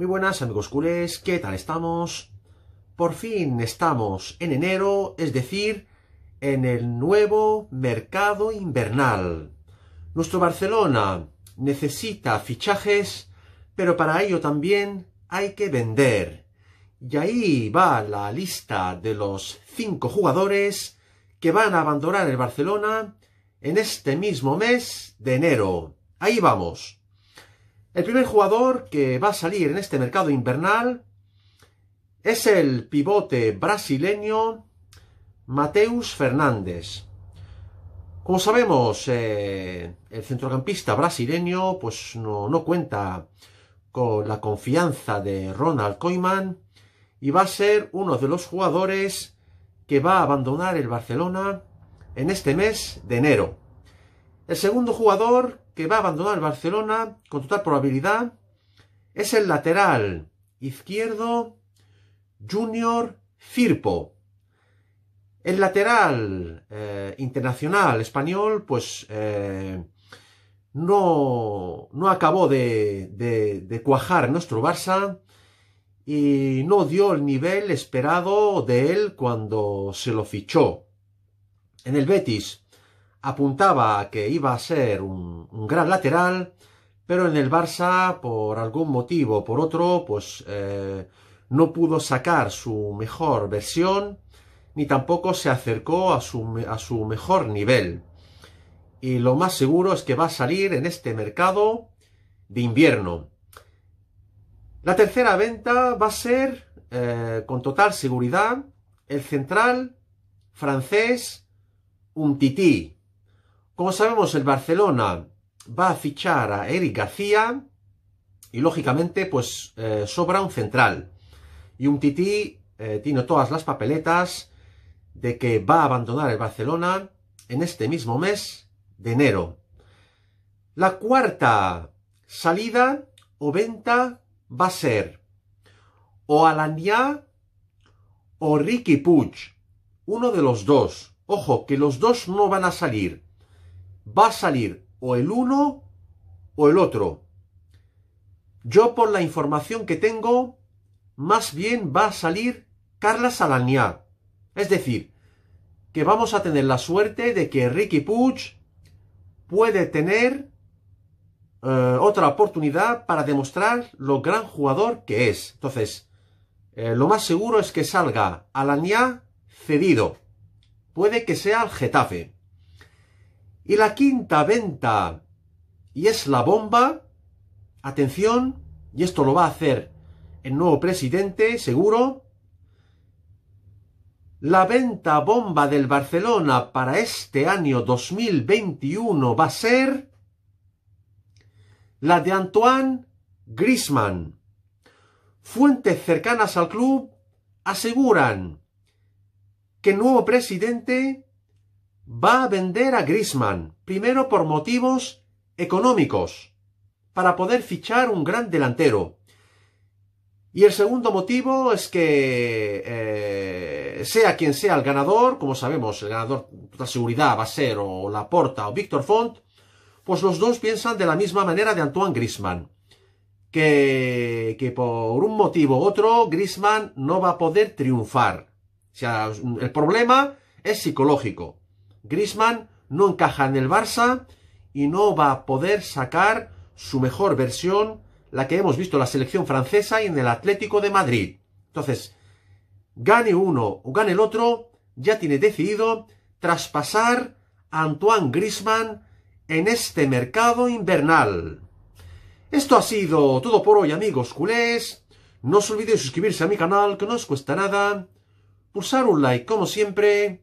Muy buenas amigos culés, ¿qué tal estamos? Por fin estamos en enero, es decir, en el nuevo mercado invernal. Nuestro Barcelona necesita fichajes, pero para ello también hay que vender. Y ahí va la lista de los cinco jugadores que van a abandonar el Barcelona en este mismo mes de enero. Ahí vamos. El primer jugador que va a salir en este mercado invernal es el pivote brasileño Mateus Fernández. Como sabemos, eh, el centrocampista brasileño pues no, cuenta con la confianza de Ronald Koeman y va a ser uno de los jugadores que va a abandonar el Barcelona en este mes de enero. El segundo jugador va a abandonar el Barcelona con total probabilidad es el lateral izquierdo Junior Firpo. El lateral eh, internacional español, pues eh, no, no, acabó de, cuajar nuestro Barça y no dio el nivel esperado de él cuando se lo fichó. En el Betis apuntaba que iba a ser un un gran lateral, pero en el Barça, por algún motivo o por otro, pues eh, no pudo sacar su mejor versión, ni tampoco se acercó a su, a su mejor nivel. Y lo más seguro es que va a salir en este mercado de invierno. La tercera venta va a ser, eh, con total seguridad, el central francés Umtiti. Como sabemos, el Barcelona va a fichar a Eric García y lógicamente pues eh, sobra un central. Y un tití eh, tiene todas las papeletas de que va a abandonar el Barcelona en este mismo mes de enero. La cuarta salida o venta va a ser o Alanyá o Ricky Puig. Uno de los dos. Ojo, que los dos no van a salir. Va a salir o el uno o el otro. Yo por la información que tengo, más bien va a salir Carla Alaniá. Es decir, que vamos a tener la suerte de que Ricky Puch puede tener eh, otra oportunidad para demostrar lo gran jugador que es. Entonces, eh, lo más seguro es que salga Alania cedido. Puede que sea el Getafe. Y la quinta venta, y es la bomba, atención, y esto lo va a hacer el nuevo presidente, seguro, la venta bomba del Barcelona para este año 2021 va a ser la de Antoine Grisman. Fuentes cercanas al club aseguran que el nuevo presidente va a vender a Grisman, primero por motivos económicos, para poder fichar un gran delantero. Y el segundo motivo es que eh, sea quien sea el ganador, como sabemos, el ganador la seguridad va a ser o Laporta o Víctor Font, pues los dos piensan de la misma manera de Antoine Grisman. Que, que por un motivo u otro, Grisman no va a poder triunfar. O sea, el problema es psicológico. Grisman no encaja en el Barça y no va a poder sacar su mejor versión, la que hemos visto en la selección francesa y en el Atlético de Madrid. Entonces, gane uno o gane el otro, ya tiene decidido traspasar a Antoine Grisman en este mercado invernal. Esto ha sido todo por hoy, amigos culés. No os olvidéis suscribirse a mi canal, que no os cuesta nada. Pulsar un like, como siempre